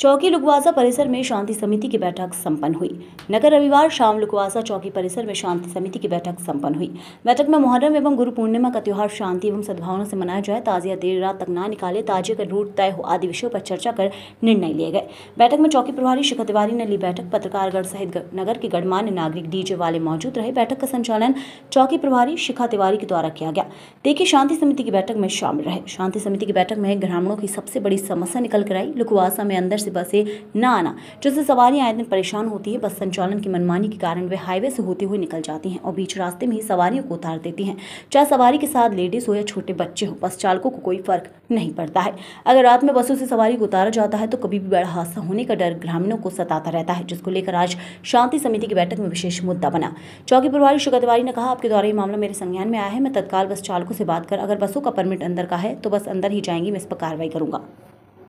चौकी लुकवासा परिसर में शांति समिति की बैठक संपन्न हुई नगर रविवार शाम लुकवासा चौकी परिसर में शांति समिति की बैठक संपन्न हुई बैठक में मुहर्रम एवं गुरु पूर्णिमा का त्यौहार शांति एवं सद्भावना से मनाया जाए ताजिया देर रात तक ना निकाले ताजिया का रूट तय हो आदि विषयों पर चर्चा कर निर्णय लिए गए बैठक में चौकी प्रभारी शिखर तिवारी ने ली बैठक पत्रकारगढ़ सहित नगर के गणमान्य नागरिक डीजे वाले मौजूद रहे बैठक का संचालन चौकी प्रभारी शिखा तिवारी के द्वारा किया गया देखिए शांति समिति की बैठक में शामिल रहे शांति समिति की बैठक में ग्रामीणों की सबसे बड़ी समस्या निकल कर आई लुकवासा में अंदर से बसें न आना जिससे सवारी आए दिन परेशान होती है बस संचालन की मनमानी के कारण वे हाईवे से होते हुए निकल जाती हैं और बीच रास्ते में ही सवारियों को उतार देती हैं चाहे सवारी के साथ लेडीज हो या छोटे बच्चे हो बस चालकों को कोई फर्क नहीं पड़ता है अगर रात में बसों से सवारी को उतारा जाता है तो कभी भी बड़ा हादसा होने का डर ग्रामीणों को सताता रहता है जिसको लेकर आज शांति समिति की बैठक में विशेष मुद्दा बना चौकी प्रभारी शुक्र तिवारी ने कहा आपके द्वारा ये मामला मेरे संज्ञान में आया है मैं तत्काल बस चालकों से बात कर अगर बसों का परमिट अंदर का है तो बस अंदर ही जाएंगी मैं इस पर कार्रवाई करूंगा